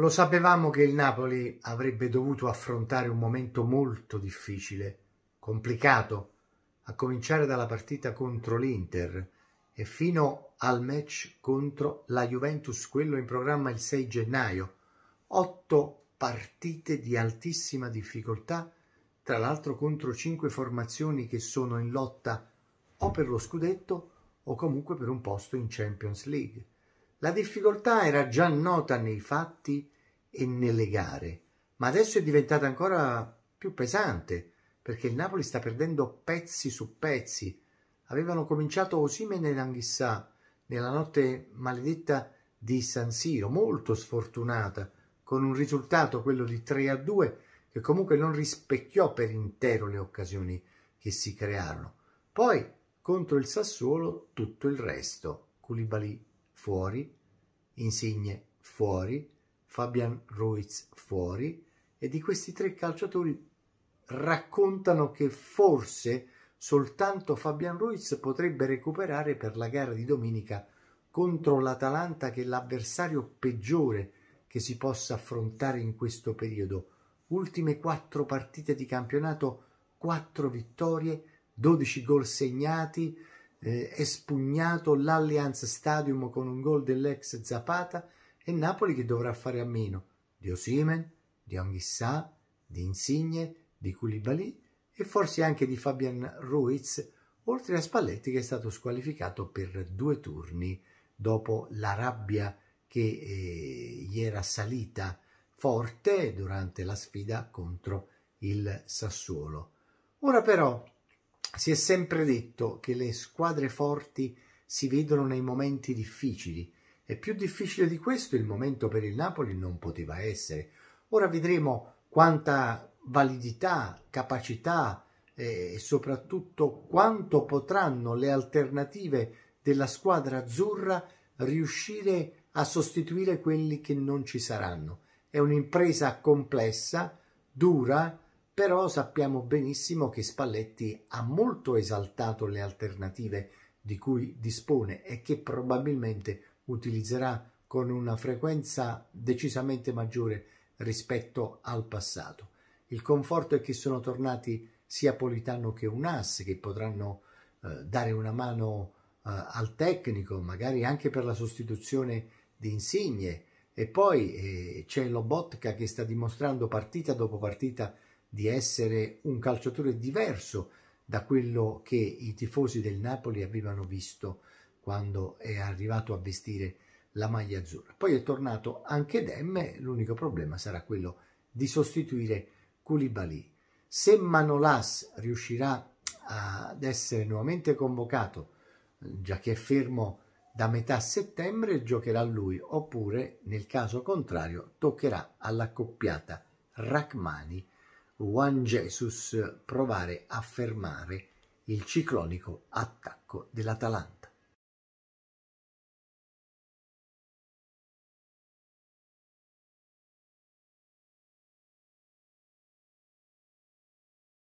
Lo sapevamo che il Napoli avrebbe dovuto affrontare un momento molto difficile, complicato, a cominciare dalla partita contro l'Inter e fino al match contro la Juventus, quello in programma il 6 gennaio. Otto partite di altissima difficoltà, tra l'altro contro cinque formazioni che sono in lotta o per lo scudetto o comunque per un posto in Champions League. La difficoltà era già nota nei fatti e nelle gare, ma adesso è diventata ancora più pesante perché il Napoli sta perdendo pezzi su pezzi. Avevano cominciato Osimene e Langhissà nella notte maledetta di San Siro, molto sfortunata, con un risultato, quello di 3 a 2, che comunque non rispecchiò per intero le occasioni che si crearono. Poi, contro il Sassuolo, tutto il resto. Culibali fuori, Insigne fuori, Fabian Ruiz fuori e di questi tre calciatori raccontano che forse soltanto Fabian Ruiz potrebbe recuperare per la gara di domenica contro l'Atalanta che è l'avversario peggiore che si possa affrontare in questo periodo. Ultime quattro partite di campionato, quattro vittorie, 12 gol segnati, eh, espugnato l'Allianz Stadium con un gol dell'ex Zapata e Napoli che dovrà fare a meno di Osimen, di Anghissà, di Insigne, di Koulibaly e forse anche di Fabian Ruiz, oltre a Spalletti che è stato squalificato per due turni dopo la rabbia che eh, gli era salita forte durante la sfida contro il Sassuolo. Ora però si è sempre detto che le squadre forti si vedono nei momenti difficili e più difficile di questo il momento per il Napoli non poteva essere. Ora vedremo quanta validità, capacità eh, e soprattutto quanto potranno le alternative della squadra azzurra riuscire a sostituire quelli che non ci saranno. È un'impresa complessa, dura, però sappiamo benissimo che Spalletti ha molto esaltato le alternative di cui dispone e che probabilmente utilizzerà con una frequenza decisamente maggiore rispetto al passato. Il conforto è che sono tornati sia Politano che Unas che potranno eh, dare una mano eh, al tecnico, magari anche per la sostituzione di Insigne E poi eh, c'è Lobotka che sta dimostrando partita dopo partita di essere un calciatore diverso da quello che i tifosi del Napoli avevano visto quando è arrivato a vestire la maglia azzurra. Poi è tornato anche Demme, l'unico problema sarà quello di sostituire Koulibaly. Se Manolas riuscirà ad essere nuovamente convocato, già che è fermo da metà settembre, giocherà lui, oppure nel caso contrario toccherà all'accoppiata Rachmani Juan Jesus provare a fermare il ciclonico attacco dell'Atalanta.